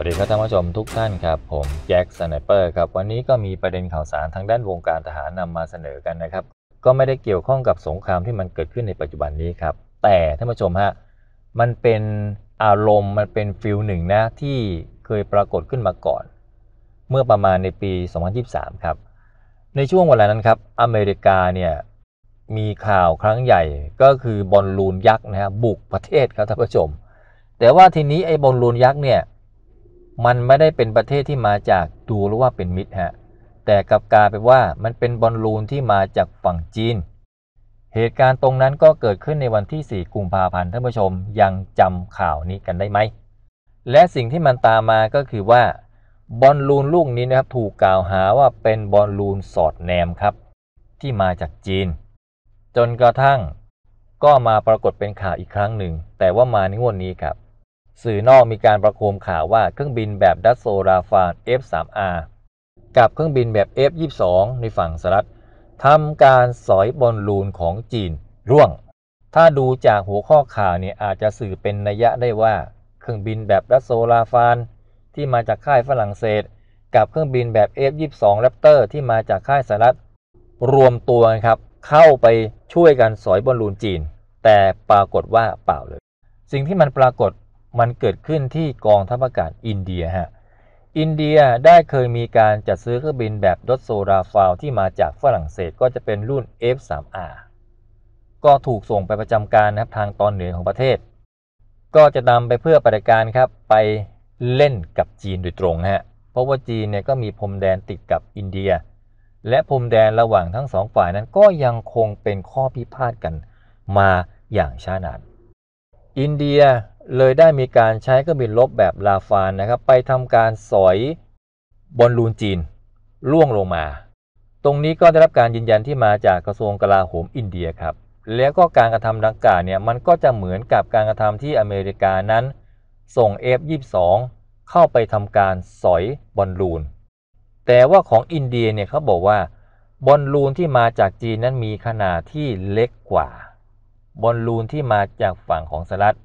วัสดีครับท่านผู้ชมทุกท่านครับผมแจ็คสไนเปอร์ครับ วันนี้ก็มีประเด็นข่าวสารทางด้านวงการทหารนำมาเสนอกันนะครับ ก็ไม่ได้เกี่ยวข้องกับสงครามที่มันเกิดขึ้นในปัจจุบันนี้ครับ แต่ท่านผู้ชมฮะมันเป็นอารมณ์มันเป็นฟิลหนึ่งนะ ที่เคยปรากฏขึ้นมาก่อน เมื่อประมาณในปี 2023 ครับ ในช่วงเวลานั้นครับ อเมริกาเนี่ยมีข่าวครั้งใหญ่ก็คือบอลลูนยักษ์นะฮะบบุกประเทศครับท่านผู้ชม แต่ว่าทีนี้ไอ้บอลลูนยักษ์เนี่ยมันไม่ได้เป็นประเทศที่มาจากดูหรือว่าเป็นมิตรฮะแต่กลับกลายเป็นว่ามันเป็นบอลลูนที่มาจากฝั่งจีน เหตุการณ์ตรงนั้นก็เกิดขึ้นในวันที่ 4 กุมภาพันธ์ท่านผู้ชมยังจำข่าวนี้กันได้ไหมและสิ่งที่มันตามมาก็คือว่าบอลลูนลูกนี้นะครับถูกกล่าวหาว่าเป็นบอลลูนสอดแนมครับ ที่มาจากจีน จนกระทั่ง ก็มาปรากฏเป็นข่าวอีกครั้งหนึ่งแต่ว่ามาในงวดนี้ครับสื่อ นอกมีการประโคมข่าวว่าเครื่องบินแบบดัตโซ ราฟาน F3R กับเครื่องบินแบบ F22 ในฝั่งสหรัฐทำการสอยบอลลูนของจีนร่วง ถ้าดูจากหัวข้อข่าวเนี่ยอาจจะสื่อเป็นนัยะ ได้ว่า เครื่องบินแบบดัตโซ ราฟาน ที่มาจากค่ายฝรั่งเศส กับเครื่องบินแบบ F22 Raptor ที่มาจากค่ายสหรัฐรวมตัวครับเข้าไปช่วยกันสอยบอลลูนจีน แต่ปรากฏว่าเปล่าเลย สิ่งที่มันปรากฏมันเกิดขึ้นที่กองทัพอากาศอินเดียฮะ อินเดียได้เคยมีการจัดซื้อเครื่องบินแบบดอสโซราฟาวที่มาจากฝรั่งเศสก็จะเป็นรุ่น F3R ก็ถูกส่งไปประจำการนะครับทางตอนเหนือของประเทศ ก็จะนำไปเพื่อปฏิการครับไปเล่นกับจีนโดยตรงฮะเพราะว่าจีนเนี่ยก็มีพรมแดนติดกับอินเดีย และพรมแดนระหว่างทั้งสองฝ่ายนั้นก็ยังคงเป็นข้อพิพาทกันมาอย่างช้านานอินเดียเลยได้มีการใช้เครื่องบินลบแบบลาฟานนะครับ ไปทำการสอยบอลลูนจีน ล่วงลงมา ตรงนี้ก็ได้รับการยืนยันที่มาจากกระทรวงกลาโหมอินเดียครับ แล้วก็การกระทำดังกล่าวเนี่ยมันก็จะเหมือนกับการกระทำที่อเมริกานั้น ส่ง F22 เข้าไปทำการสอยบอลลูน แต่ว่าของอินเดียเนี่ยเขาบอกว่า บอลลูนที่มาจากจีนนั้นมีขนาดที่เล็กกว่า บอลลูนที่มาจากฝั่งของสหรัฐ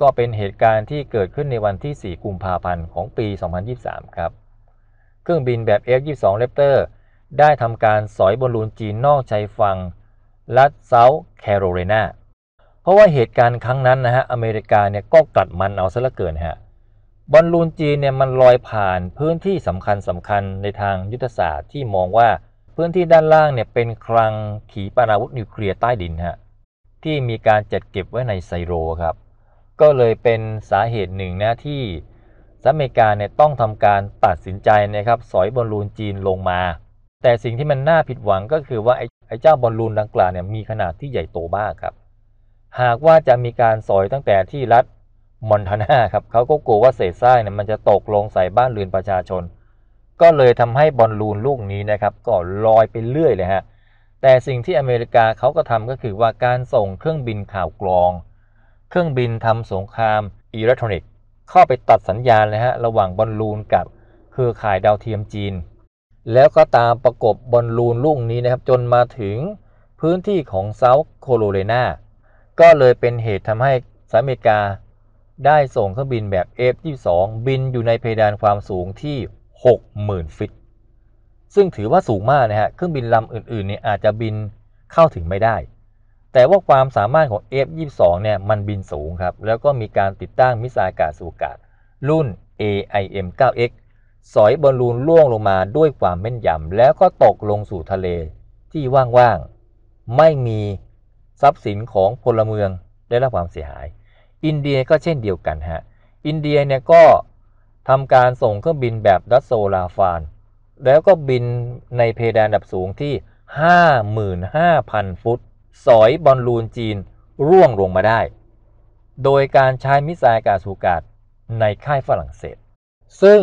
ก็เป็นเหตุการณ์ที่เกิดขึ้นในวันที่ 4กุมภาพันธ์ ของปี 2023ครับ เครื่องบินแบบ F-22 Raptor ได้ทำการสอยบอลลูนจีนนอกชายฝั่งรัฐเซาท์แคโรไลนาเพราะว่าเหตุการณ์ครั้งนั้นนะฮะ อเมริกาเนี่ยก็กัดมันเอาซะเละเกินฮะบอลลูนจีนเนี่ยมันลอยผ่านพื้นที่สำคัญสำคัญในทางยุทธศาสตร์ที่มองว่าพื้นที่ด้านล่างเนี่ยเป็นคลังขีปนาวุธนิวเคลียร์ใต้ดินฮะที่มีการจัดเก็บไว้ในไซโรครับก็เลยเป็นสาเหตุหนึ่งนะที่สหรัฐอเมริกาเนี่ยต้องทำการตัดสินใจนะครับ สอยบอลลูนจีนลงมา แต่สิ่งที่มันน่าผิดหวังก็คือ ว่าไอ้เจ้าบอลลูนดังกล่าวเนี่ยมีขนาดที่ใหญ่โตมากครับ หากว่าจะมีการสอยตั้งแต่ที่รัฐมอนทานาครับเขาก็กลัวว่าเศษซากเนี่ยมันจะตกลงใส่บ้านเรือนประชาชน ก็เลยทำให้บอลลูนลูกนี้นะครับก็ลอยไปเรื่อยเลยฮะแต่สิ่งที่อเมริกาเขาก็ทำก็คือว่าการส่งเครื่องบินข่าวกรองเครื่องบินทำสงคราม อิเล็กทรอนิกส์ เข้าไปตัดสัญญาณเลยฮะ ระหว่างบอลลูนกับเครือข่ายดาวเทียมจีน แล้วก็ตามประกบบอลลูนลูกนี้นะครับจนมาถึงพื้นที่ของเซาท์โคโรเลนาก็เลยเป็นเหตุทำให้สหรัฐอเมริกา ได้ส่งเครื่องบินแบบ F-22 บินอยู่ในเพดานความสูงที่ 60,000ฟิตซึ่งถือว่าสูงมากนะฮะเครื่องบินลำอื่นๆเนี่ยอาจจะบินเข้าถึงไม่ได้แต่ว่าความสามารถของ F22 เนี่ยมันบินสูงครับ แล้วก็มีการติดตั้งมิสไซล์อากาศสู่อากาศรุ่น AIM-9X สอยบอลลูนล่วงลงมาด้วยความแม่นยำแล้วก็ตกลงสู่ทะเลที่ว่างๆไม่มีทรัพย์สินของพลเมืองได้รับความเสียหาย อินเดียก็เช่นเดียวกันฮะ อินเดียเนี่ยก็ทำการส่งเครื่องบินแบบดัสโซลาฟาน แล้วก็บินในเพดานดับสูงที่ 55,000 ฟุตสอยบอลลูนจีนร่วงลงมาได้ โดยการใช้มิสไซล์กาสูกาดในค่ายฝรั่งเศสซึ่ง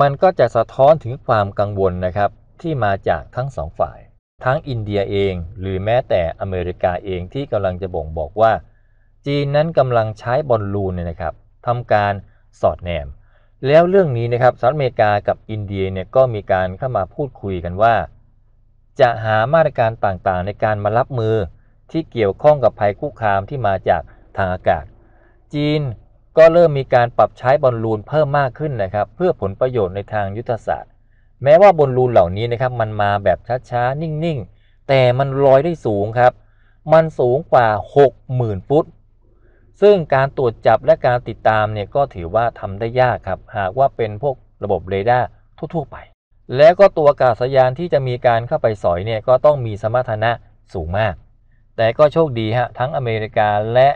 มันก็จะสะท้อนถึงความกังวลนะครับที่มาจากทั้งสองฝ่าย ทั้งอินเดียเองหรือแม้แต่อเมริกาเองที่กำลังจะบ่งบอกว่า จีนนั้นกำลังใช้บอลลูนเนี่ยนะครับทำการสอดแนม แล้วเรื่องนี้นะครับสหรัฐอเมริกากับอินเดียเนี่ยก็มีการเข้ามาพูดคุยกันว่า จะหามาตรการต่างๆ ในการมารับมือที่เกี่ยวข้องกับภัยคุกคามที่มาจากทางอากาศ จีนก็เริ่มมีการปรับใช้บอลลูนเพิ่มมากขึ้นนะครับ เพื่อผลประโยชน์ในทางยุทธศาสตร์ แม้ว่าบอลลูนเหล่านี้นะครับ มันมาแบบช้าๆ นิ่งๆ แต่มันลอยได้สูงครับ มันสูงกว่า 60,000 ฟุต ซึ่งการตรวจจับและการติดตามเนี่ย ก็ถือว่าทำได้ยากครับหากว่าเป็นพวกระบบเรดาร์ทั่วๆไป แล้วก็ตัวอากาศยานที่จะมีการเข้าไปสอยเนี่ยก็ต้องมีสมรรถนะสูงมากแต่ก็โชคดีฮะทั้งอเมริกาและ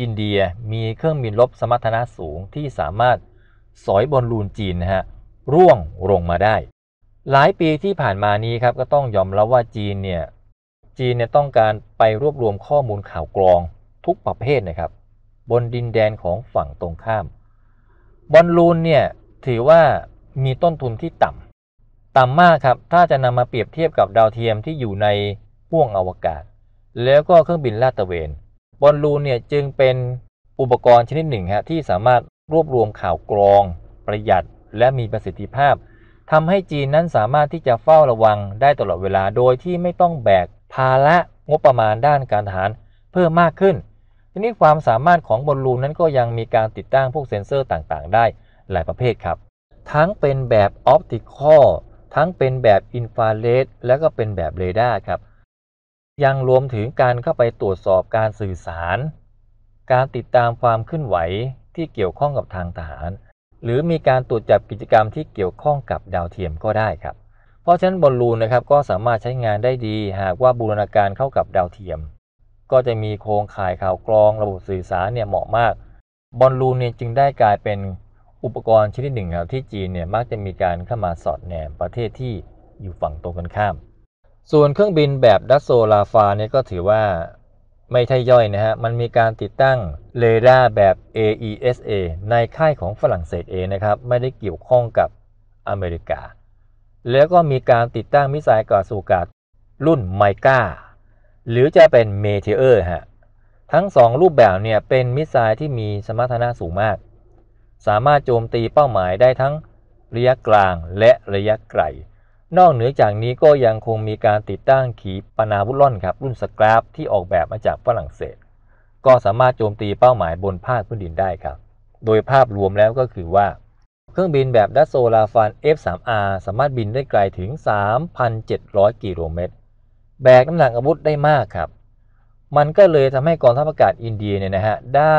อินเดียมีเครื่องบินรบสมรรถนะสูงที่สามารถสอยบอลลูนจีนนะฮะร่วงลงมาได้ หลายปีที่ผ่านมานี้ครับก็ต้องยอมรับว่าจีนเนี่ยจีนเนี่ยต้องการไปรวบรวมข้อมูลข่าวกรอง ทุกประเภทนะครับบนดินแดนของฝั่งตรงข้ามบอลลูนเนี่ยถือว่ามีต้นทุนที่ต่ำต่ำมากครับถ้าจะนำมาเปรียบเทียบกับดาวเทียมที่อยู่ในห่วงอวกาศแล้วก็เครื่องบินลาดตระเวนบอลลูนเนี่ยจึงเป็นอุปกรณ์ชนิดหนึ่งฮะที่สามารถรวบรวมข่าวกรองประหยัดและมีประสิทธิภาพ ทำให้จีนนั้นสามารถที่จะเฝ้าระวังได้ตลอดเวลา โดยที่ไม่ต้องแบกภาระงบประมาณด้านการทหารเพิ่มมากขึ้นทีนี้ความสามารถของบอลลูนนั้นก็ยังมีการติดตั้งพวกเซ็นเซอร์ต่างๆได้หลายประเภทครับ ทั้งเป็นแบบออปติคอลทั้งเป็นแบบอินฟราเรดและก็เป็นแบบเรดาร์ครับยังรวมถึงการเข้าไปตรวจสอบการสื่อสาร การติดตามความเคลื่อนไหวที่เกี่ยวข้องกับทางทหาร หรือมีการตรวจจับกิจกรรมที่เกี่ยวข้องกับดาวเทียมก็ได้ครับ เพราะฉะนั้นบอลลูนนะครับก็สามารถใช้งานได้ดีหากว่าบูรณาการเข้ากับดาวเทียม ก็จะมีโครงข่ายข่าวกรอง ระบบสื่อสารเนี่ยเหมาะมากบอลลูนเนี่ยจึงได้กลายเป็นอุปกรณ์ชนิดหนึ่งครับที่จีนเนี่ยมักจะมีการเข้ามาสอดแนมประเทศที่อยู่ฝั่งตรงกันข้ามส่วนเครื่องบินแบบดัสโซลาฟาเนี่ยก็ถือว่าไม่ใช่ย่อยนะฮะ มันมีการติดตั้งเรดาร์แบบ AESA ในค่ายของฝรั่งเศสเองนะครับ ไม่ได้เกี่ยวข้องกับอเมริกา แล้วก็มีการติดตั้งมิสไซล์กาสูกาดรุ่นไมกาหรือจะเป็นเมเทออร์ฮะ ทั้ง 2 รูปแบบเนี่ย เป็นมิสไซล์ที่มีสมรรถนะสูงมาก สามารถโจมตีเป้าหมายได้ทั้งระยะกลางและระยะไกลนอกเหนือจากนี้ก็ยังคงมีการติดตั้งขีปนาวุธล่อนครับรุ่นสกราฟที่ออกแบบมาจากฝรั่งเศส ก็สามารถโจมตีเป้าหมายบนภาคพื้นดินได้ครับ โดยภาพรวมแล้วก็คือว่า เครื่องบินแบบดัสโซลาฟาน F3R สามารถบินได้ไกลถึง 3,700 กิโลเมตร แบกน้ำหนักอาวุธได้มากครับ มันก็เลยทำให้กองทัพอากาศอินเดียเนี่ยนะฮะได้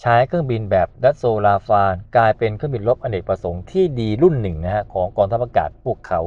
ใช้เครื่องบินแบบดัสโซลาฟาน กลายเป็นเครื่องบินลบอเนกประสงค์ที่ดีรุ่นหนึ่งนะฮะของกองทัพอากาศพวกเขา